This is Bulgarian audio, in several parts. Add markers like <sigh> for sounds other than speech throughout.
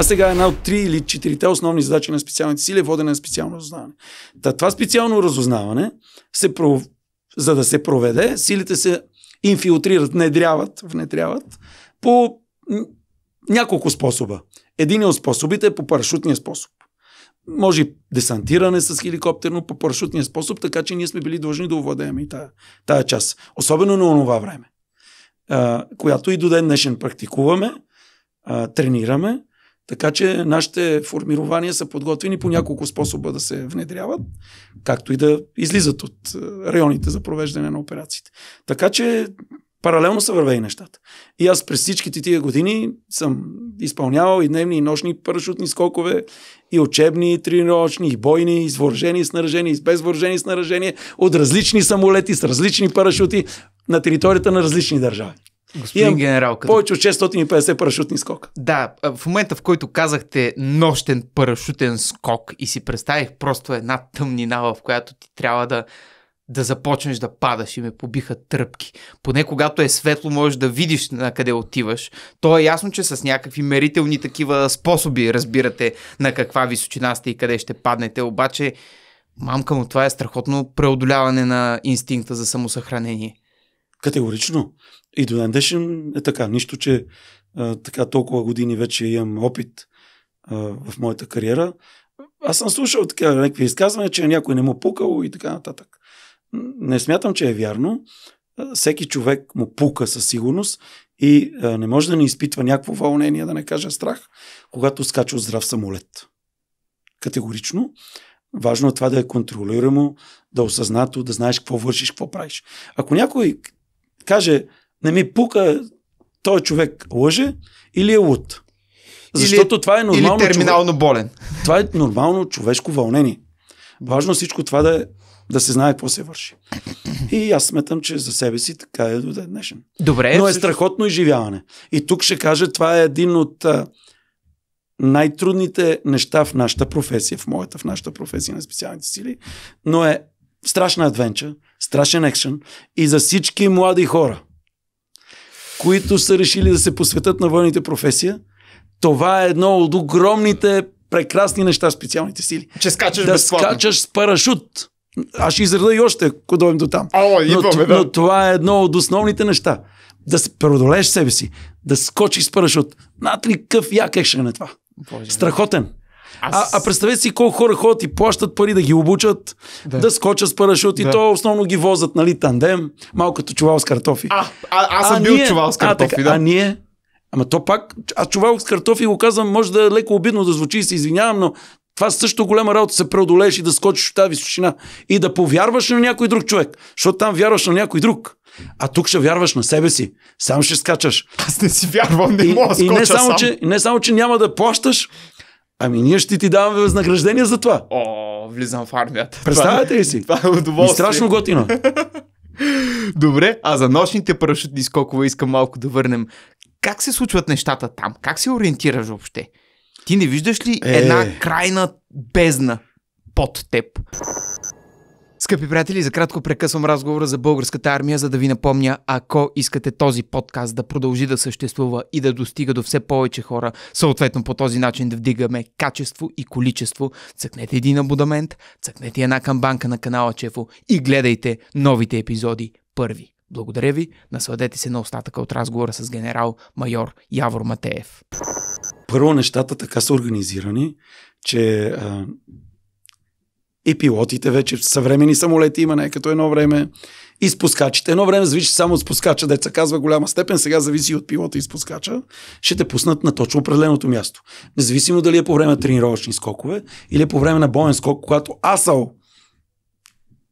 А сега една от три или четирите основни задачи на специалните сили е водене на специално разузнаване. Та, това специално разузнаване, се пров... за да се проведе, силите се инфилтрират, внедряват, внедряват по няколко способа. Един е от способите е по парашутния способ. Може и десантиране с хеликоптер, но по парашутния способ, така че ние сме били длъжни да овладеем и тая, тая част. Особено на онова време, която и до ден днешен практикуваме, тренираме така че нашите формирования са подготвени по няколко способа да се внедряват, както и да излизат от е, районите за провеждане на операциите. Така че паралелно са вървели нещата. И аз през всичките тия години съм изпълнявал и дневни, и нощни парашютни скокове, и учебни, и тренировъчни, и бойни, и с въоръжени, и с наражение, и с безвъоръжени, с от различни самолети, с различни парашути на територията на различни държави. Господин Имам генерал, като... повече от 650 парашутни скока. Да, в момента в който казахте нощен парашутен скок и си представих просто една тъмнина, в която ти трябва да да започнеш да падаш и ме побиха тръпки. Поне когато е светло, можеш да видиш на къде отиваш. То е ясно, че с някакви мерителни такива способи разбирате на каква височина сте и къде ще паднете, обаче мамка му това е страхотно преодоляване на инстинкта за самосъхранение. Категорично. И до ден днешен е така. Нищо, че а, така толкова години вече имам опит а, в моята кариера. Аз съм слушал така някакви изказвания, че някой не му пукал и така нататък. Не смятам, че е вярно. Всеки човек му пука със сигурност и а, не може да не изпитва някакво вълнение, да не кажа страх, когато скача от здрав самолет. Категорично. Важно е това да е контролирамо, да е осъзнато, да знаеш какво вършиш, какво правиш. Ако някой каже, не ми пука, той човек лъже или е луд. Защото или, това е нормално. Или терминално човек... болен. Това е нормално човешко вълнение. Важно всичко това да е да се знае какво се върши. И аз сметам, че за себе си така е до днешен. Добре. Но е страхотно изживяване. И тук ще кажа, това е един от а, най-трудните неща в нашата професия, в моята, в нашата професия на специалните сили, но е страшна адвенча, страшен екшен и за всички млади хора, които са решили да се посветят на военните професия, това е едно от огромните прекрасни неща в специалните сили. Че скачаш да безплатно. скачаш с парашут. Аз ще изреда и още, ако дойдем до там. О, идваме, но, да. но това е едно от основните неща. Да се преодолееш себе си, да скочиш с парашют. Натри какъв як екшен е това. Боже, Страхотен. Аз... А, а представете си колко хора ходят и плащат пари да ги обучат, да, да скочат с парашют да. и то основно ги возят, нали, тандем, малко като чувал с картофи. А, а, аз съм а бил ние... чувал с картофи, а, така, да. А ние, Ама то пак, а чувал с картофи го казвам, може да е леко обидно да звучи се извинявам, но това също голяма работа се преодолееш и да скочиш от тази височина и да повярваш на някой друг човек, защото там вярваш на някой друг. А тук ще вярваш на себе си. Сам ще скачаш. Аз не си вярвам, не мога да скоча и не само, сам. че, не само, че няма да плащаш, Ами ние ще ти даваме възнаграждение за това. О, влизам в армията. Представете ли си? Това е удоволствие. И страшно готино. <laughs> Добре, а за нощните парашютни скокове искам малко да върнем. Как се случват нещата там? Как се ориентираш въобще? Ти не виждаш ли е... една крайна бездна под теб? Скъпи приятели, за кратко прекъсвам разговора за българската армия, за да ви напомня, ако искате този подкаст да продължи да съществува и да достига до все повече хора, съответно по този начин да вдигаме качество и количество, цъкнете един абонамент, цъкнете една камбанка на канала Чефо и гледайте новите епизоди първи. Благодаря ви, насладете се на остатъка от разговора с генерал майор Явор Матеев. Първо, нещата така са организирани, че и пилотите вече съвремени самолети има не като едно време. И спускачите. Едно време зависи само от спускача, деца казва голяма степен, сега зависи от пилота и спускача, ще те пуснат на точно определеното място. Независимо дали е по време на тренировъчни скокове или е по време на боен скок, когато асал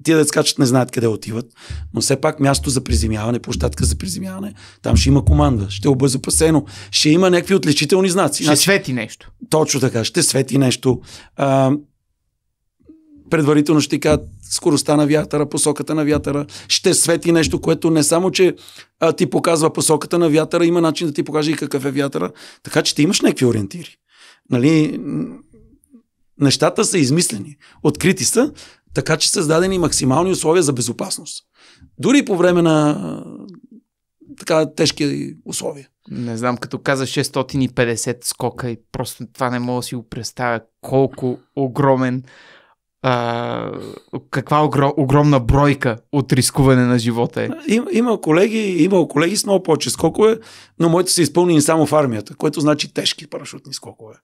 тия да скачат не знаят къде отиват, но все пак място за приземяване, площадка за приземяване, там ще има команда, ще е обезопасено, ще има някакви отличителни знаци. Ще значи, свети нещо. Точно така, ще свети нещо. А, предварително ще кажат скоростта на вятъра, посоката на вятъра, ще свети нещо, което не само, че а, ти показва посоката на вятъра, има начин да ти покаже и какъв е вятъра, така че ти имаш някакви ориентири. Нали, нещата са измислени, открити са, така че са създадени максимални условия за безопасност. Дори по време на така тежки условия. Не знам, като каза 650 скока и просто това не мога да си го представя колко огромен а, каква огр- огромна бройка от рискуване на живота е. Им, има колеги, имал колеги с много повече скокове, но моите са изпълнени само в армията, което значи тежки парашютни скокове.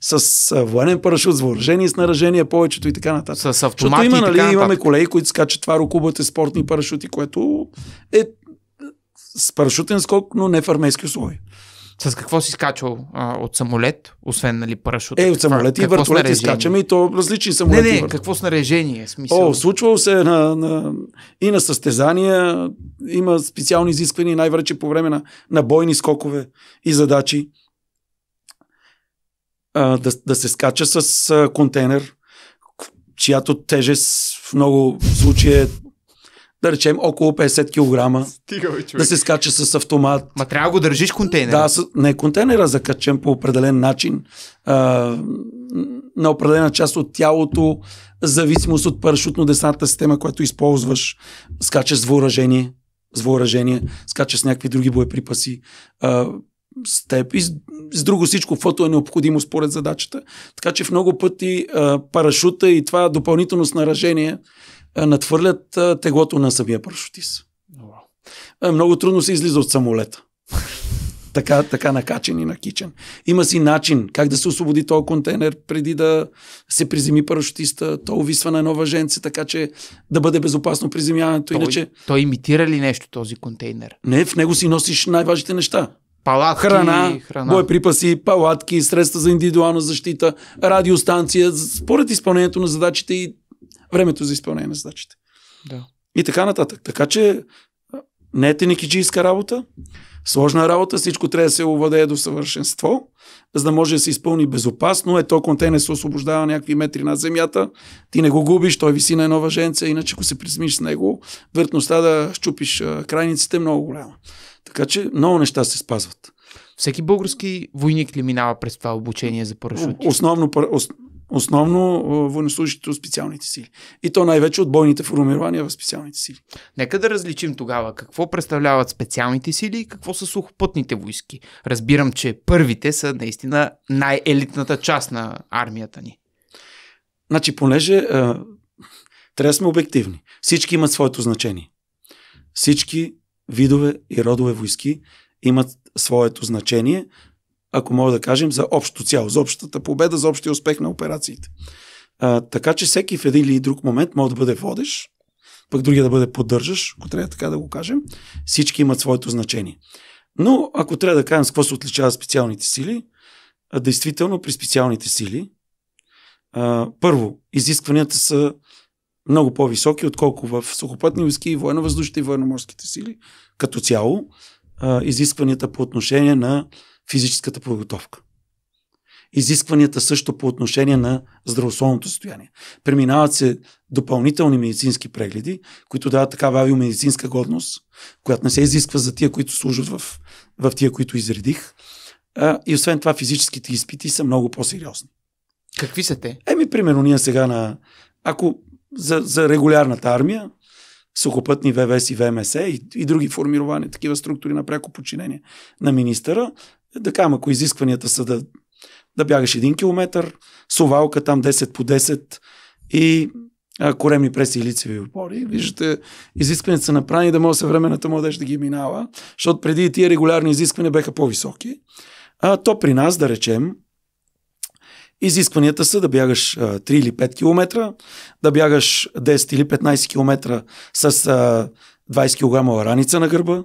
С а, военен парашют, с въоръжение, с наражение, повечето и така нататък. С автомати Защото има, нали, така имаме колеги, които скачат това е спортни парашути, което е с парашутен скок, но не в армейски условия. С какво си скачал а, от самолет, освен нали, парашута? Е, от самолет и въртолет скачаме и то различни самолети. Не, не, какво снаряжение? Смисъл? О, случвало се на, на, и на състезания, има специални изисквания, най-вече по време на, на бойни скокове и задачи. А, да, да се скача с а, контейнер, чиято тежест в много случаи е да речем около 50 кг. Стига, бе, човек. да се скача с автомат. Ма трябва да го държиш контейнера. Да, с... не контейнера закачен по определен начин. А, на определена част от тялото, зависимост от парашютно-десната система, която използваш, скачаш с въоръжение, с въоръжение, скачаш с някакви други боеприпаси, а, с теб и с, с друго всичко, което е необходимо според задачата. Така че в много пъти а, парашута и това допълнително снаражение е, надхвърлят е, теглото на самия парашутист. Е, много трудно се излиза от самолета. <laughs> така, така накачен и накичен. Има си начин как да се освободи този контейнер преди да се приземи парашутиста. То увисва на едно въженце, така че да бъде безопасно приземяването. Той, иначе... той имитира ли нещо този контейнер? Не, в него си носиш най-важните неща. Палатки, храна, храна, боеприпаси, палатки, средства за индивидуална защита, радиостанция, според изпълнението на задачите и времето за изпълнение на задачите. Да. И така нататък. Така че не е теникиджийска работа, сложна работа, всичко трябва да се овладее до съвършенство, за да може да се изпълни безопасно. Е, то контейнер се освобождава някакви метри над земята, ти не го губиш, той виси на едно въженце, иначе ако се призмиш с него, вероятността да щупиш крайниците е много голяма. Така че много неща се спазват. Всеки български войник ли минава през това обучение за парашути? Основно, Основно военнослужащите от специалните сили. И то най-вече от бойните формирования в специалните сили. Нека да различим тогава какво представляват специалните сили и какво са сухопътните войски. Разбирам, че първите са наистина най-елитната част на армията ни. Значи, понеже трябва да сме обективни. Всички имат своето значение. Всички видове и родове войски имат своето значение ако мога да кажем, за общо цяло, за общата победа, за общия успех на операциите. А, така че всеки в един или друг момент може да бъде водещ, пък другия да бъде поддържаш, ако трябва така да го кажем. Всички имат своето значение. Но ако трябва да кажем с какво се отличават специалните сили, а, действително при специалните сили, а, първо, изискванията са много по-високи, отколко в сухопътни войски, военно-въздушните и военноморските сили. Като цяло, а, изискванията по отношение на физическата подготовка. Изискванията също по отношение на здравословното състояние. Преминават се допълнителни медицински прегледи, които дават такава авиомедицинска годност, която не се изисква за тия, които служат в, в тия, които изредих. А, и освен това, физическите изпити са много по-сериозни. Какви са те? Еми, примерно, ние сега на. Ако за, за регулярната армия, сухопътни ВВС и ВМС и, и други формирования, такива структури на пряко подчинение на министъра, да кажем, ако изискванията са да, да бягаш 1 км, сувалка там 10 по 10 и а, коремни преси и лицеви опори. Виждате, изискванията са направени да може съвременната младеж да ги минава, защото преди тия регулярни изисквания беха по-високи. А, то при нас, да речем, изискванията са да бягаш а, 3 или 5 км, да бягаш 10 или 15 км с а, 20 кг раница на гърба,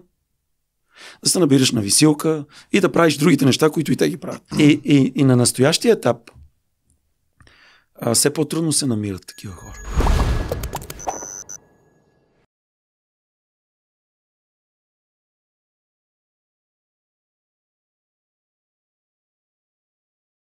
да се набираш на висилка и да правиш другите неща, които и те ги правят. И, и, и на настоящия етап а, все по-трудно се намират такива хора.